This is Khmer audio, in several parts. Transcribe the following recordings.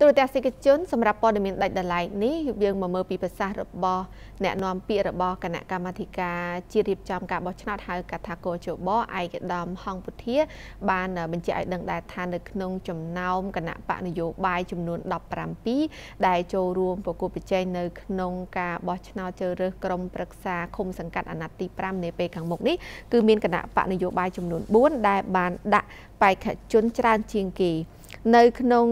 ទូរទស្សនិកជនសម្រាប់ព័ត៌មានដាច់ដライនេះយើងមកមើលពីប្រសាសន៍របស់ អ្នកនាំពាក្យរបស់គណៈកម្មាធិការជាតិរៀបចំការបោះឆ្នោតហៅកថាគរជបឯកឧត្តមហងពុធា បានបញ្ជាក់ឲ្យដឹងដែរថានៅក្នុងចំណោមគណៈបកនយោបាយចំនួន17ដែលចូលរួមប្រគល់ប្រជែងនៅ ក្នុងការបោះឆ្នោតជ្រើសរើសក្រុមប្រឹក្សាឃុំសង្កាត់អាណត្តិទី5នាពេលខាងមុខនេះគឺមានគណៈបកនយោបាយចំនួន4ដែលបានដាក់បេក្ខជនច្រើនជាងគេនៅក្នុង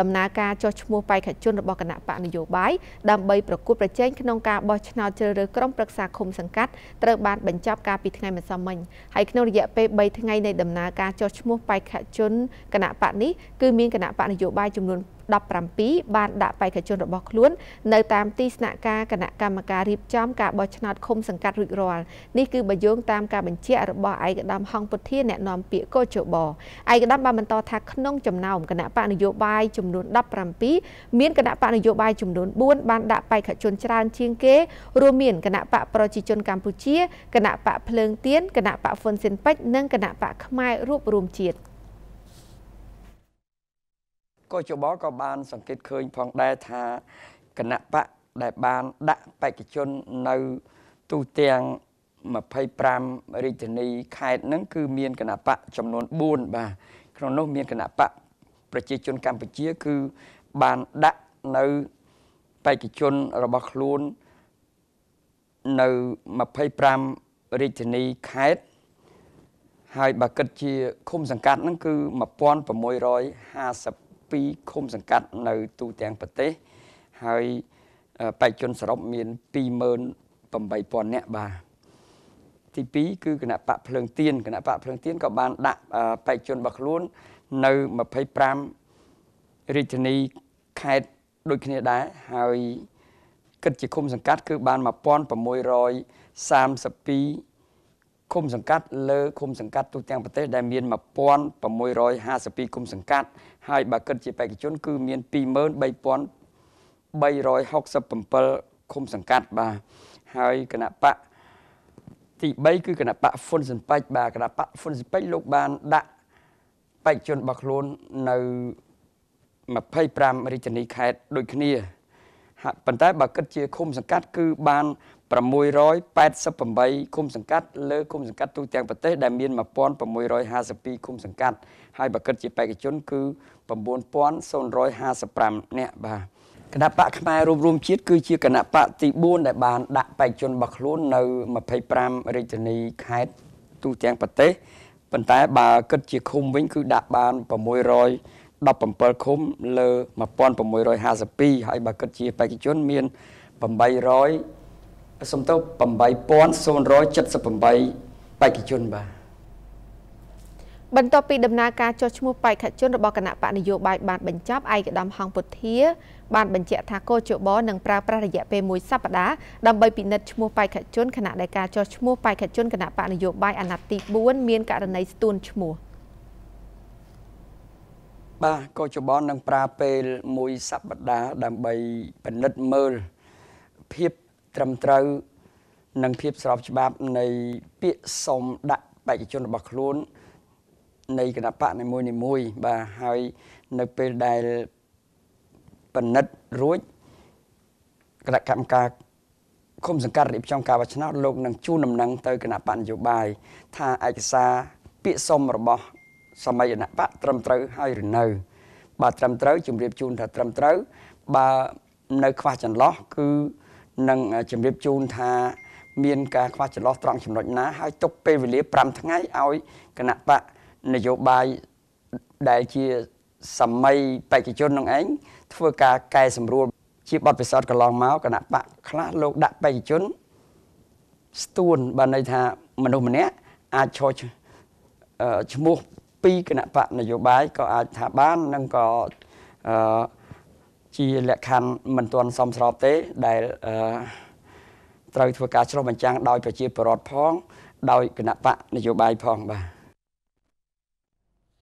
ដំណើរការចុះឈ្មោះបេក្ខជនរបស់គណៈបកនយោបាយដើម្បីប្រគួតប្រជែងក្នុងការបោះឆ្នោតជ្រើសរើសក្រុមប្រឹក្សាឃុំសង្កាត់ត្រូវបានបញ្ចប់កាលពីថ្ងៃម្សិលមិញហើយក្នុងរយៈពេល3ថ្ងៃនៃដំណើរការចុះឈ្មោះបេក្ខជនគណៈបកនេះគឺមានគណៈបកនយោបាយចំនួន17បានដាក់បេក្ខជនរបស់ខ្លួន នៅតាមទីស្នាក់ការគណៈកម្មការរៀបចំការបោះឆ្នោតឃុំសង្កាត់រួចរាល់នេះគឺបើយោងតាមការបញ្ជារបស់ឯកឧត្តមហងពុធាអ្នកនាំពាក្យកោជបឯកឧត្តមបានបន្តថាក្នុងចំណោមគណៈបកនយោបាយចំនួន17មានគណៈបកនយោបាយចំនួន4បានដាក់បេក្ខជនច្រើនជាងគេរួមមានគណៈបកប្រជាជនកម្ពុជាគណៈបកភ្លើងទៀនគណៈបកហ្វុនស៊ិនពេជ្រនិងគណៈបកខ្មែររួបរวมជាតិក៏ជបក៏បានសង្កេតឃើញផងដែរថាគណៈបកដែលបានដាក់បេក្ខជននៅទូទាំង25រាជធានីខេត្តហ្នឹង គឺមានគណៈបកចំនួន4បាទក្នុងនោះមានគណៈបកប្រជាជនកម្ពុជាគឺបានដាក់នៅបេក្ខជនរបស់ខ្លួននៅ25រាជធានីខេត្តហើយបើគិតជាឃុំសង្កាត់ហ្នឹង គឺ1653 12ឃុំសង្កាត់នៅទូទាំងប្រទេសហើយបេក្ខជនសរុបមាន28000នាក់បាទទី2គឺគណៈបកភ្លើងទៀនគណៈបកភ្លើងទៀនក៏បាន ដាក់បេក្ខជនរបស់ខ្លួននៅ25រាជធានីខេត្តដូចគ្នាដែរហើយគិតជាឃុំសង្កាត់ គឺបាន1632ឃុំសង្កាត់លើឃុំសង្កាត់ទូទាំងប្រទេស ដែលមាន1652ឃុំសង្កាត់ហើយបើគិតជាបេក្ខជនគឺមាន23367ឃុំសង្កាត់បាទហើយគណៈបកទី3គឺគណៈបកហ៊ុនសិនពេចបាទគណៈបកហ៊ុនសិនពេចលោកបាន ដាក់បេក្ខជនរបស់ខ្លួននៅ25រាជធានីខេត្តដូចគ្នាប៉ុន្តែបើគិតជាឃុំសង្កាត់គឺបាន688ឃុំសង្កាត់លើឃុំសង្កាត់ទូទាំងប្រទេស ដែលមាន1652ឃុំសង្កាត់ហើយបើគិតជាបេក្ខជនគឺ9055នាក់បាទគណៈបកផ្នែករួមរួមជាតិគឺជាគណៈបកទី4ដែលបាន ដាក់បេក្ខជនរបស់ខ្លួននៅ25រាជធានីខេត្តទូទាំងប្រទេសប៉ុន្តែបើគិតជាឃុំវិញគឺដាក់បាន600 17ឃុំលើ1652ហើយបើគិតជាបេក្ខជនមាន800សំទោ8078បេក្ខជនបាទបន្ទាប់ពីដំណើរការចុះឈ្មោះបេក្ខជនរបស់គណៈបកនយោបាយបានបញ្ចប់ឯកឧត្តមហងពុធា បានបញ្ជាក់ថាកោជបនឹងប្រើប្រាស់រយៈពេល1សប្តាហ៍ដើម្បីពិនិត្យឈ្មោះបេក្ខជនគណៈដែលការចុះឈ្មោះបេក្ខជនគណៈបកនយោបាយអាណត្តិទី4មានករណីស្ទួនឈ្មោះ។បាទកោចបននឹងប្រើពេល មួយសប្តាហ៍ដើម្បីពិនិត្យមើលភាពត្រឹមត្រូវនិងភាពស្របច្បាប់នៃពាក្យសុំដាក់បេក្ខជនរបស់ខ្លួននៃគណៈបកនីមួយនីមួយបាទហើយនៅពេលដែលពិនិត្យរួចគណៈកម្មការគុំសង្កាត់រៀបចំការបោះឆ្នោតលោកនឹងជូនដំណឹងទៅគណៈបកនយោបាយថាឯកសារពាក្យសុំរបស់សម័យនបៈត្រឹមត្រូវហើយឬនៅបាទត្រឹមត្រូវជំរាបជូនថាត្រឹមត្រូវបើនៅ ខ្វះចន្លោះគឺនឹងជំរាបជូនថា មានការខ្វះចន្លោះត្រង់ចំណុចណា ហើយទុកពេលវេលា5ថ្ងៃឲ្យគណៈបកនយោបាយដែលជាសម័យបេតិជននឹងឯងធ្វើការកែសម្រួលជាបទពិសោធន៍កន្លងមកគណៈបកខ្លះលោកដាក់បេតិជនស្ទួនបើន័យថាមនុស្សម្នាក់អាចឈរឈ្មោះពីគណៈបកនយោបាយក៏អាចថាបាននឹងក៏អឺជាលក្ខខណ្ឌមិនទាន់សមស្របទេ ដែលអឺត្រូវធ្វើការឆ្លុះបញ្ចាំងដោយប្រជាពលរដ្ឋផង ដោយគណៈបកនយោបាយផងបាទ